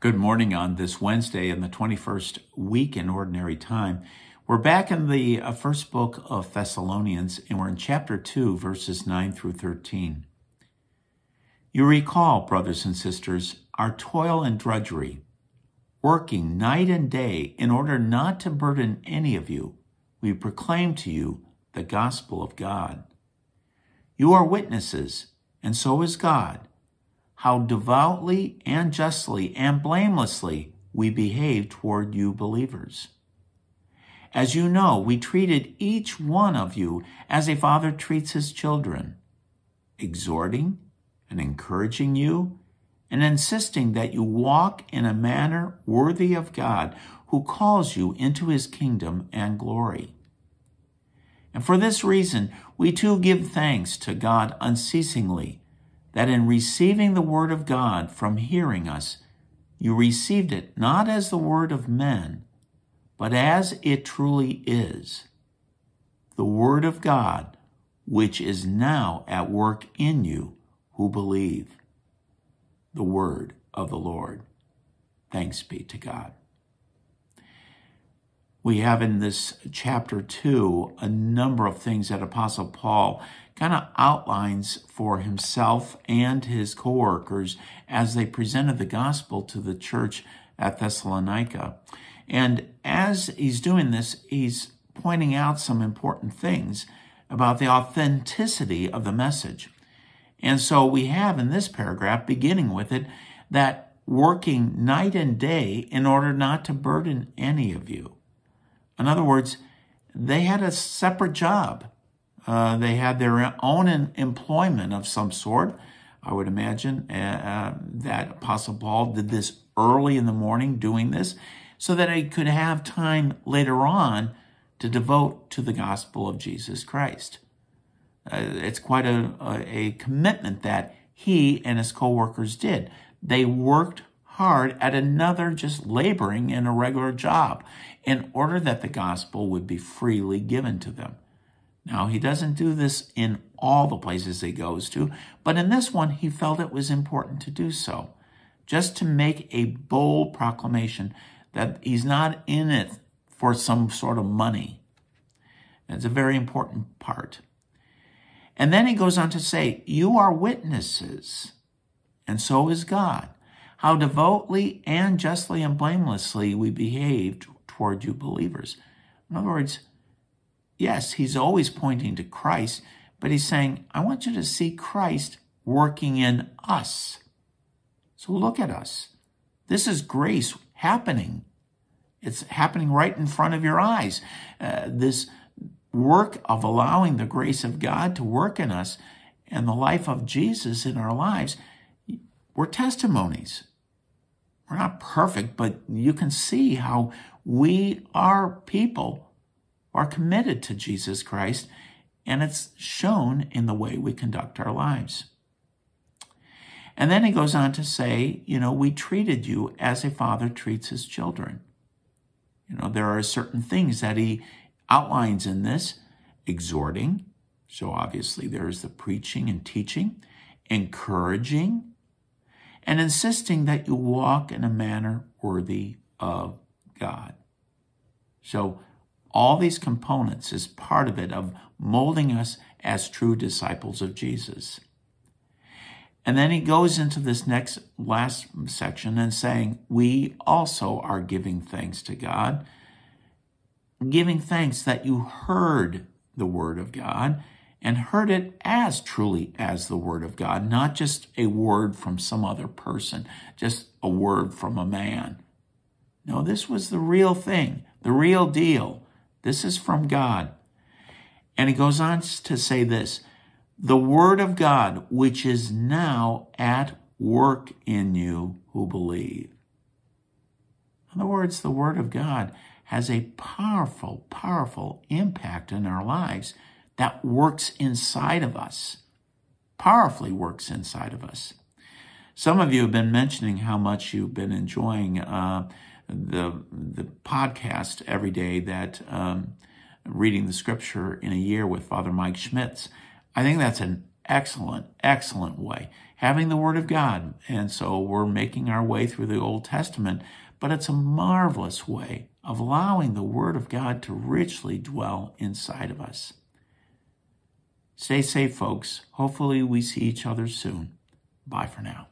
Good morning on this Wednesday in the 21st week in ordinary time. We're back in the uh, first book of Thessalonians and we're in chapter 2, verses 9 through 13. You recall, brothers and sisters, our toil and drudgery, working night and day in order not to burden any of you. We proclaim to you the gospel of God. You are witnesses, and so is God how devoutly and justly and blamelessly we behave toward you believers. As you know, we treated each one of you as a father treats his children, exhorting and encouraging you and insisting that you walk in a manner worthy of God who calls you into his kingdom and glory. And for this reason, we too give thanks to God unceasingly that in receiving the word of God from hearing us, you received it not as the word of men, but as it truly is, the word of God, which is now at work in you who believe. The word of the Lord. Thanks be to God. We have in this chapter two a number of things that Apostle Paul kind of outlines for himself and his co-workers as they presented the gospel to the church at Thessalonica. And as he's doing this, he's pointing out some important things about the authenticity of the message. And so we have in this paragraph, beginning with it, that working night and day in order not to burden any of you. In other words, they had a separate job. Uh, they had their own employment of some sort, I would imagine, uh, uh, that Apostle Paul did this early in the morning doing this so that he could have time later on to devote to the gospel of Jesus Christ. Uh, it's quite a, a commitment that he and his co-workers did. They worked hard at another just laboring in a regular job in order that the gospel would be freely given to them. Now, he doesn't do this in all the places he goes to, but in this one, he felt it was important to do so, just to make a bold proclamation that he's not in it for some sort of money. It's a very important part. And then he goes on to say, You are witnesses, and so is God, how devoutly and justly and blamelessly we behaved toward you believers. In other words, yes, he's always pointing to Christ, but he's saying, I want you to see Christ working in us. So look at us. This is grace happening. It's happening right in front of your eyes. Uh, this work of allowing the grace of God to work in us and the life of Jesus in our lives, we're testimonies. We're not perfect, but you can see how we are people are committed to Jesus Christ, and it's shown in the way we conduct our lives. And then he goes on to say, you know, we treated you as a father treats his children. You know, there are certain things that he outlines in this exhorting. So obviously, there is the preaching and teaching, encouraging, and insisting that you walk in a manner worthy of God. So all these components is part of it, of molding us as true disciples of Jesus. And then he goes into this next last section and saying, We also are giving thanks to God, giving thanks that you heard the word of God and heard it as truly as the word of God, not just a word from some other person, just a word from a man. No, this was the real thing, the real deal. This is from God. And he goes on to say this the word of God, which is now at work in you who believe. In other words, the word of God has a powerful, powerful impact in our lives that works inside of us, powerfully works inside of us. Some of you have been mentioning how much you've been enjoying uh, the the podcast every day that um, reading the scripture in a year with Father Mike Schmitz. I think that's an excellent, excellent way having the Word of God, and so we're making our way through the Old Testament. But it's a marvelous way of allowing the Word of God to richly dwell inside of us. Stay safe, folks. Hopefully, we see each other soon. Bye for now.